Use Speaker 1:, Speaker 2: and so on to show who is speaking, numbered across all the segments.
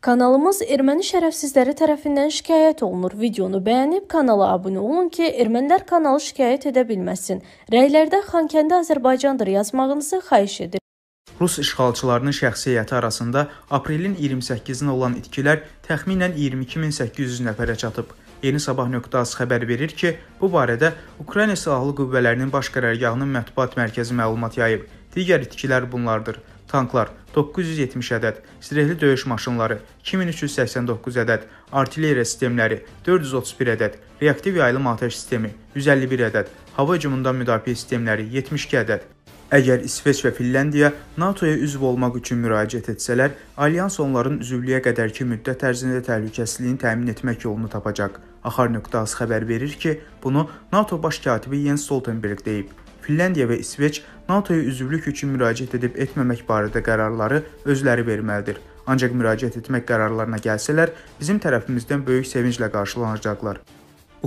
Speaker 1: Kanalımız erməni şərəfsizləri tərəfindən şikayət olunur. Videonu bəyənib kanala abunə olun ki, ermənilər kanalı şikayət edə bilməsin. Rəylərdə Xankəndi Azərbaycandır yazmağınızı xahiş edir. Rus işğalçılarının şəxsiyyəti arasında aprelin 28-nə olan itkilər təxminən 22800 nəfərə çatıb. Yeni Sabah.az xəbər verir ki, bu barədə Ukrayna Silahlı Qüvvələrinin Baş Qərargahının mətbuat mərkəzi məlumat yayıb. Digər itkilər bunlardır: tanklar, 970 ədəd, zirehli döyüş maşınları 2389 ədəd, artilleriya sistemləri 431 ədəd, reaktiv yayılım atəş sistemi 151 ədəd, hava hücumundan müdafiə sistemləri 72 ədəd. Əgər İsveç və Finlandiya NATO-ya üzv olmaq üçün müraciət etsələr, alyans onların üzvlüyə qədərki müddət ərzində təhlükəsizliyini təmin etmək yolunu tapacaq. Axar nöqtəsi xəbər verir ki, bunu NATO baş katibi Jens Stoltenberg deyib. Finlandiya və İsveç NATO-ya üzvlük üçün müraciət edib etməmək barədə qərarları özləri verməlidir. Ancaq müraciət etmək qərarlarına gəlsələr, bizim tərəfimizdən böyük sevinclə qarşılanacaqlar.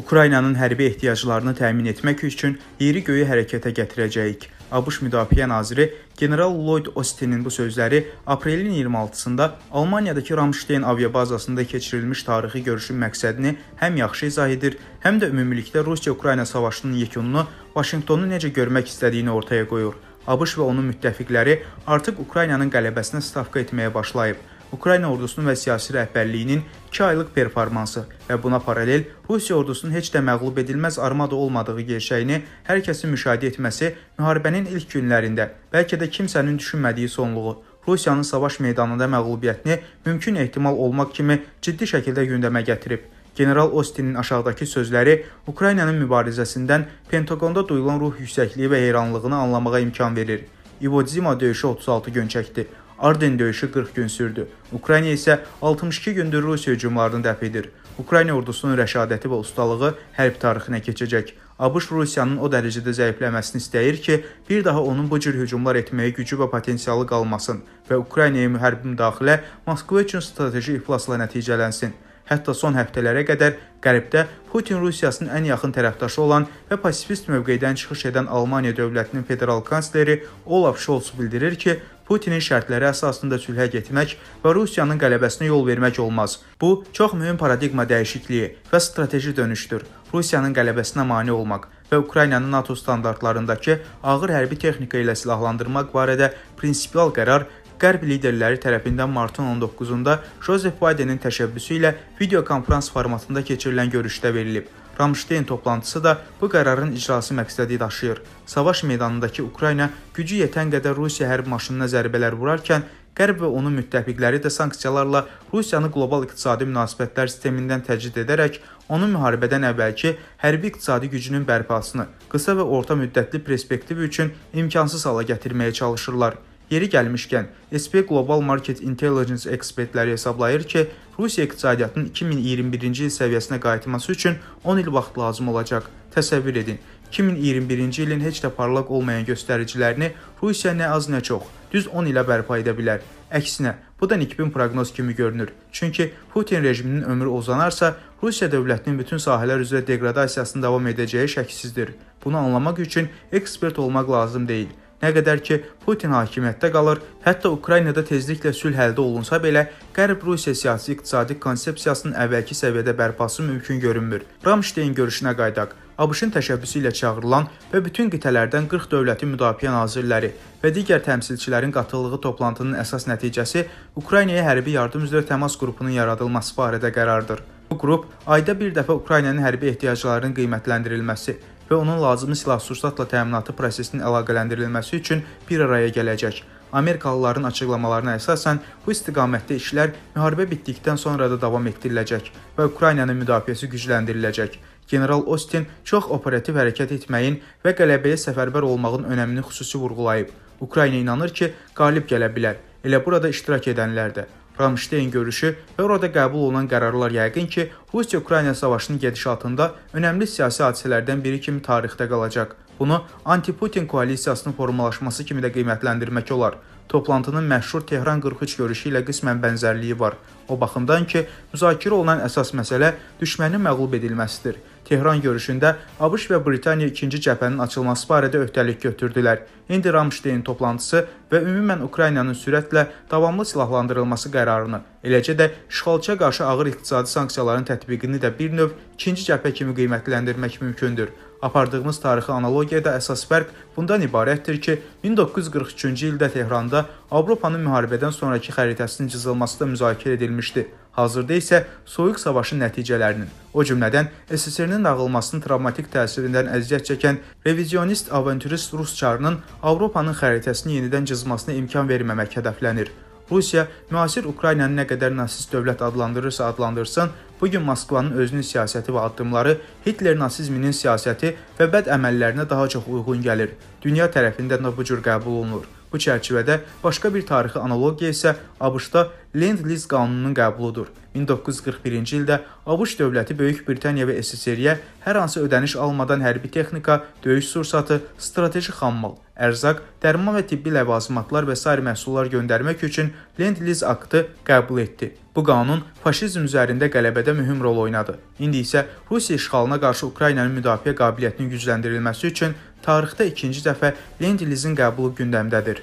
Speaker 1: Ukraynanın hərbi ehtiyaclarını təmin etmək üçün yeri göyü hərəkətə gətirəcəyik. ABŞ Müdafiə naziri general Lloyd Austin-in bu sözləri aprelin 26-sında Almaniyadakı Ramşteyn aviabazasında keçirilmiş tarixi görüşün məqsədini həm yaxşı izah edir, həm də ümumilikdə Rusiya-Ukrayna savaşının yekununu Vaşinqtonun necə görmək istədiyini ortaya qoyur. ABŞ və onun müttəfiqləri artıq Ukraynanın qələbəsinə stavka etməyə başlayıb. Ukrayna ordusunun və siyasi rəhbərliyinin 2 aylıq performansı və buna paralel Rusiya ordusunun heç də məğlub edilməz armada olmadığı gerçəyini hər kəsin müşahidə etməsi müharibənin ilk günlərində bəlkə də kimsənin düşünmədiyi sonluğu Rusiyanın savaş meydanında məğlubiyyətini mümkün ehtimal olmaq kimi ciddi şəkildə gündəmə gətirib. General Ostinin aşağıdakı sözləri Ukraynanın mübarizəsindən Pentaqonda duyulan ruh yüksəkliyi və heyranlığını anlamağa imkan verir. İvodzima döyüşü 36 gün çəkdi. Arden döyüşü 40 gün sürdü. Ukrayna isə 62 gündür Rusiya hücumlarını dəf edir. Ukrayna ordusunun rəşadəti və ustalığı hərb tarixinə keçəcək. ABŞ Rusiyanın o dərəcədə zəifləməsini istəyir ki, bir daha onun bu cür hücumlar etməyə gücü və potensialı qalmasın və Ukraynaya müharibə müdaxilə Moskva üçün strateji iflasla nəticələnsin. Hətta son həftələrə qədər Qərbdə Putin Rusiyasının ən yaxın tərəfdaşı olan və pasifist mövqedən çıxış edən Almaniya dövlətinin federal kansleri Olaf Scholz bildirir ki, Putinin şərtləri əsasında sülhə getmək və Rusiyanın qələbəsinə yol vermək olmaz. Bu çox mühüm paradigma dəyişikliyi və strateji dönüşdür. Rusiyanın qələbəsinə mane olmaq və Ukraynanı NATO standartlarındakı ağır hərbi texnika ilə silahlandırmaq barədə prinsipial qərar Qərb liderləri tərəfindən martın 19-da Joseph Bidenin təşəbbüsü ilə video konfrans formatında keçirilən görüşdə verilib. Ramşteyn toplantısı da bu qərarın icrası məqsədi daşıyır. Savaş meydanındakı Ukrayna gücü yetən qədər Rusiya hərbi maşınına zərbələr vurarkən Qərb və onun müttəfiqləri də sanksiyalarla Rusiyanı qlobal iqtisadi münasibətlər sistemindən təcrid edərək onun müharibədən əvvəlki hərbi iqtisadi gücünün bərpasını qısa və orta müddətli perspektiv üçün imkansız hala gətirməyə çalışırlar. Yeri gəlmişkən, SP Global Market Intelligence ekspertləri hesablayır ki, Rusiya iqtisadiyyatının 2021-ci il səviyyəsinə qayıtması üçün 10 il vaxt lazım olacaq. Təsəvvür edin, 2021-ci ilin heç də parlaq olmayan göstəricilərini Rusiya nə az nə çox, düz 10 ilə bərpa edə bilər. Əksinə, bu da nikbin proqnoz kimi görünür. Çünki Putin rejiminin ömrü uzanarsa, Rusiya dövlətinin bütün sahələr üzrə deqradasiyasının davam edəcəyi şəksizdir. Bunu anlamaq üçün ekspert olmaq lazım deyil. Nə qədər ki, Putin hakimiyyətdə qalır, hətta Ukraynada tezliklə sülh əldə olunsa belə, Qərb Rusiya siyasi-iqtisadi konsepsiyasının əvvəlki səviyyədə bərpası mümkün görünmür. Ramşteyn görüşünə qayıdaq. ABŞ-ın təşəbbüsü ilə çağırılan və bütün qitələrdən 40 dövlətin müdafiə nazirləri və digər təmsilçilərin qatıldığı toplantının əsas nəticəsi Ukraynaya hərbi yardım üzrə təmas qrupunun yaradılması barədə qərardır. Bu qrup ayda bir dəfə Ukraynanın hərbi ehtiyaclarının qiymətləndirilməsi və onun lazımi silah-sursatla təminatı prosesinin əlaqələndirilməsi üçün bir araya gələcək. Amerikalıların açıqlamalarına əsasən bu istiqamətdə işlər müharibə bitdikdən sonra da davam etdiriləcək və Ukraynanın müdafiəsi gücləndiriləcək. General Austin çox operativ hərəkət etməyin və qələbəyə səfərbər olmağın önəmini xüsusi vurğulayıb. Ukrayna inanır ki, qalib gələ bilər. Elə burada iştirak edənlər də Ramşteyn görüşü və orada qəbul olunan qərarlar yəqin ki, Rusiya-Ukrayna savaşının gedişatında önəmli siyasi hadisələrdən biri kimi tarixdə qalacaq. Bunu anti-Putin koalisiyasının formalaşması kimi də qiymətləndirmək olar. Toplantının məşhur Tehran 43 görüşü ilə qismən bənzərliyi var. O baxımdan ki, müzakirə olunan əsas məsələ düşmənin məğlub edilməsidir. Tehran görüşündə ABŞ və Britaniya ikinci cəbhənin açılması barədə öhdəlik götürdülər. İndi Ramşteyn toplantısı və ümumən Ukraynanın sürətlə davamlı silahlandırılması qərarını, eləcə də işğalçıya qarşı ağır iqtisadi sanksiyaların tətbiqini də bir növ ikinci cəbhə kimi qiymətləndirmək mümkündür. Apardığımız tarixi analoqiyada əsas fərq bundan ibarətdir ki, 1943-cü ildə Tehranda Avropanın müharibədən sonrakı xəritəsinin cızılması da müzakirə edilmişdi. Hazırda isə Soyuq Savaşın nəticələrinin, o cümlədən SSR-nin dağılmasının travmatik təsirindən əziyyət çəkən revizionist aventurist rus çarının Avropanın xəritəsini yenidən cızmasına imkan verməmək hədəflənir. Rusiya müasir Ukraynanı nə qədər nasist dövlət adlandırırsa adlandırsın, bu gün Moskvanın özünün siyasəti və addımları Hitler nasizminin siyasəti və bəd əməllərinə daha çox uyğun gəlir. Dünya tərəfindən də bu cür qəbul olunur. Bu çərçivədə başqa bir tarixi analogiya isə ABŞ-da Lend-Lease qanununun qəbuludur. 1941-ci ildə ABŞ dövləti Böyük Britaniya və SSR-yə hər hansı ödəniş almadan hərbi texnika, döyüş sursatı, strateji xammal, ərzaq, dərman və tibbi ləvazimatlar və sair məhsullar göndərmək üçün Lend-Lease aktı qəbul etdi. Bu qanun faşizm üzərində qələbədə mühüm rol oynadı. İndi isə Rusiya işğalına qarşı Ukraynanın müdafiə qabiliyyətinin gücləndirilməsi üçün tarixdə ikinci dəfə Lendilizin qəbulu gündəmdədir.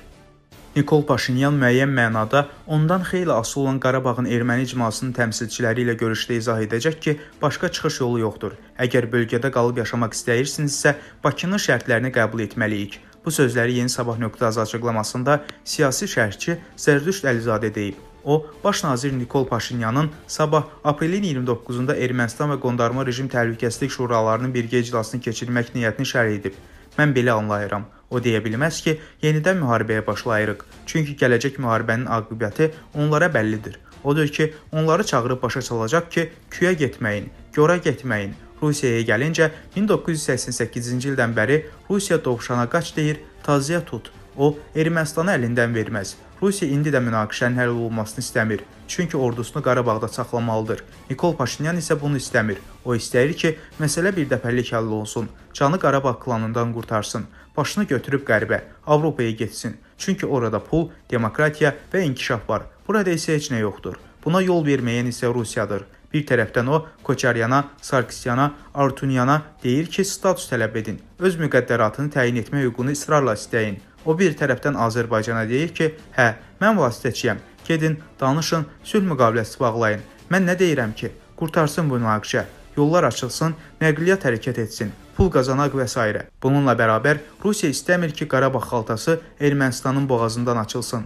Speaker 1: Nikol Paşinyan müəyyən mənada ondan xeyli asılı olan Qarabağın erməni icmasının təmsilçiləri ilə görüşdə izah edəcək ki, başqa çıxış yolu yoxdur. Əgər bölgədə qalıb yaşamaq istəyirsinizsə, Bakının şərtlərini qəbul etməliyik. Bu sözləri Yeni Sabah nöqtəsi açıqlamasında siyasi şərhçi Zərdüşt Əlizadə deyib. O, baş nazir Nikol Paşinyanın sabah aprelin 29-da Ermənistan və Qondarma rejim təhlükəsizlik şuralarının birgə iclasını keçirmək niyyətini şərh edib. Mən belə anlayıram. O deyə bilməz ki, yenidən müharibəyə başlayırıq. Çünki gələcək müharibənin aqibəti onlara bəllidir. Odur ki, onları çağırıb başa salacaq ki, küyə getməyin, görə getməyin. Rusiyaya gəlincə 1988-ci ildən bəri Rusiya dovşana qaç deyir, tazıya tut. O Ermənistanı əlindən verməz. Rusiya indi də münaqişənin həll olunmasını istəmir, çünki ordusunu Qarabağda saxlamalıdır. Nikol Paşinyan isə bunu istəmir. O istəyir ki, məsələ birdəfəlik həll olunsun, canı Qarabağ klanından qurtarsın, başını götürüb qərbə, Avropaya getsin. Çünki orada pul, demokratiya və inkişaf var. Burada isə heç nə yoxdur. Buna yol verməyən isə Rusiyadır. Bir tərəfdən o Koçaryana, Sarkisyana, Artunyana deyir ki, status tələb edin. Öz müqəddəratını təyin etmə hüququnu israrla istəyin. O bir tərəfdən Azərbaycana deyir ki, hə, mən vasitəçiyəm. Gedin, danışın, sülh müqaviləsi bağlayın. Mən nə deyirəm ki, qurtarsın bu münaqişə, yollar açılsın, nəqliyyat hərəkət etsin, pul qazanaq və s. Bununla bərabər Rusiya istəmir ki, Qarabağ xaltası Ermənistanın boğazından açılsın.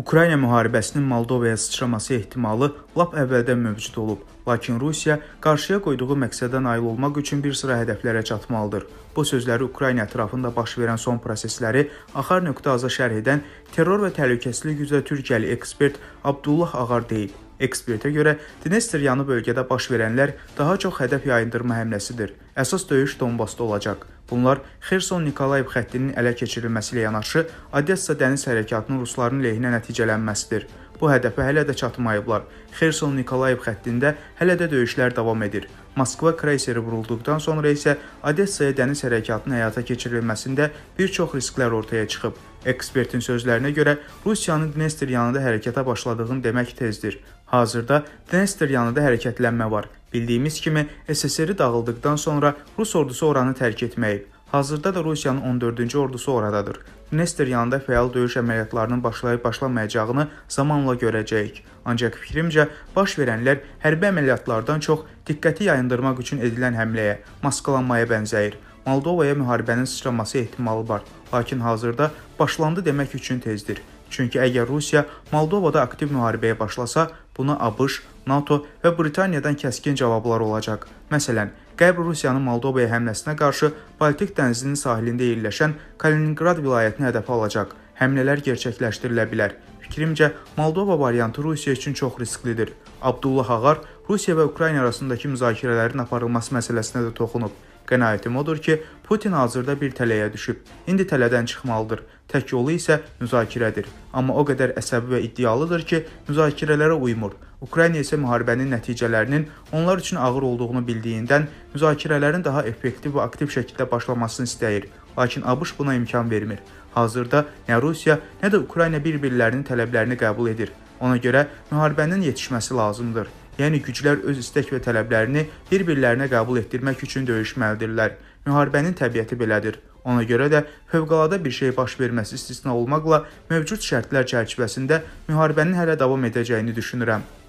Speaker 1: Ukrayna müharibəsinin Moldovaya sıçraması ehtimalı lap əvvəldən mövcud olub, lakin Rusiya qarşıya qoyduğu məqsədə nail olmaq üçün bir sıra hədəflərə çatmalıdır. Bu sözləri Ukrayna ətrafında baş verən son prosesləri axar nöqtə aza şərh edən terror və təhlükəsizlik üzrə türkiyəli ekspert Abdullah Ağar deyib. Ekspertə görə Dnestr yanı bölgədə baş verənlər daha çox hədəf yayındırma həmləsidir. Əsas döyüş Donbasda olacaq. Bunlar Xerson-Nikolayev xəttinin ələ keçirilməsi ilə yanaşı Odessa dəniz hərəkatının rusların lehinə nəticələnməsidir. Bu hədəfə hələ də çatmayıblar. Xerson-Nikolayev xəttində hələ də döyüşlər davam edir. Moskva kreyseri vurulduqdan sonra isə Odessaya dəniz hərəkatının həyata keçirilməsində bir çox risklər ortaya çıxıb. Ekspertin sözlərinə görə Rusiyanın Dnestr yanında hərəkətə başladığını demək tezdir. Hazırda Dnestr yanında hərəkətlənmə var. Bildiyimiz kimi, SSR dağıldıqdan sonra Rus ordusu oranı tərk etməyib. Hazırda da Rusiyanın 14-cü ordusu oradadır. Dnester yanında fəal döyüş əməliyyatlarının başlayıb-başlamayacağını zamanla görəcəyik. Ancaq fikrimcə, baş verənlər hərbi əməliyyatlardan çox diqqəti yayındırmaq üçün edilən həmləyə, maskalanmaya bənzəyir. Moldovaya müharibənin sıçraması ehtimalı var, lakin hazırda başlandı demək üçün tezdir. Çünki əgər Rusiya Moldovada aktiv müharibəyə başlasa, buna ABŞ, NATO və Britaniyadan kəskin cavablar olacaq. Məsələn, Qərb Rusiyanın Moldovaya həmləsinə qarşı Baltik dənizinin sahilində yerləşən Kalininqrad vilayətini hədəfə alacaq. Həmlələr gerçəkləşdirilə bilər. Fikrimcə, Moldova variantı Rusiya üçün çox risklidir. Abdullah Ağar Rusiya və Ukrayna arasındakı müzakirələrin aparılması məsələsinə də toxunub. Qənaətim odur ki, Putin hazırda bir tələyə düşüb. İndi tələdən çıxmalıdır. Tək yolu isə müzakirədir. Amma o qədər əsəbi və iddialıdır ki, müzakirələrə uymur. Ukrayna isə müharibənin nəticələrinin onlar üçün ağır olduğunu bildiyindən müzakirələrin daha effektiv və aktiv şəkildə başlamasını istəyir. Lakin ABŞ buna imkan vermir. Hazırda nə Rusiya, nə də Ukrayna bir-birlərinin tələblərini qəbul edir. Ona görə müharibənin yetişməsi lazımdır. Yəni güclər öz istək və tələblərini bir-birlərinə qəbul etdirmək üçün döyüşməlidirlər. Müharibənin təbiəti belədir. Ona görə də fövqəladə bir şey baş verməsi istisna olmaqla mövcud şərtlər çərçivəsində müharibənin hələ davam edəcəyini düşünürəm.